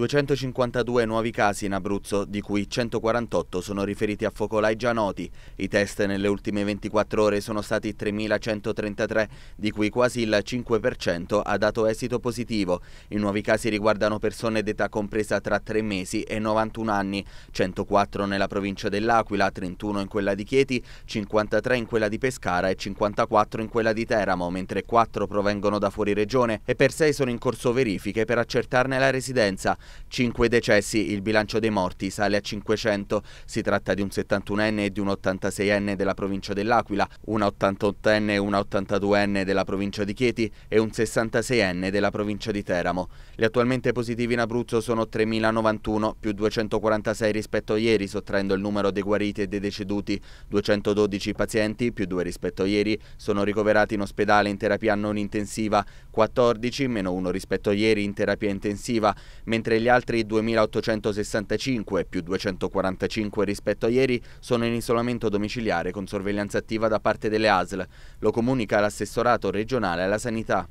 252 nuovi casi in Abruzzo, di cui 148 sono riferiti a focolai già noti. I test nelle ultime 24 ore sono stati 3.133, di cui quasi il 5% ha dato esito positivo. I nuovi casi riguardano persone d'età compresa tra 3 mesi e 91 anni, 104 nella provincia dell'Aquila, 31 in quella di Chieti, 53 in quella di Pescara e 54 in quella di Teramo, mentre 4 provengono da fuori regione e per 6 sono in corso verifiche per accertarne la residenza. 5 decessi, il bilancio dei morti sale a 500. Si tratta di un 71enne e di un 86enne della provincia dell'Aquila, un 88enne e un 82enne della provincia di Chieti e un 66enne della provincia di Teramo. Gli attualmente positivi in Abruzzo sono 3.091 più 246 rispetto a ieri, sottraendo il numero dei guariti e dei deceduti. 212 pazienti più 2 rispetto a ieri sono ricoverati in ospedale in terapia non intensiva, 14 meno 1 rispetto a ieri in terapia intensiva, mentre il gli altri 2.865, più 245 rispetto a ieri, sono in isolamento domiciliare con sorveglianza attiva da parte delle ASL. Lo comunica l'assessorato regionale alla sanità.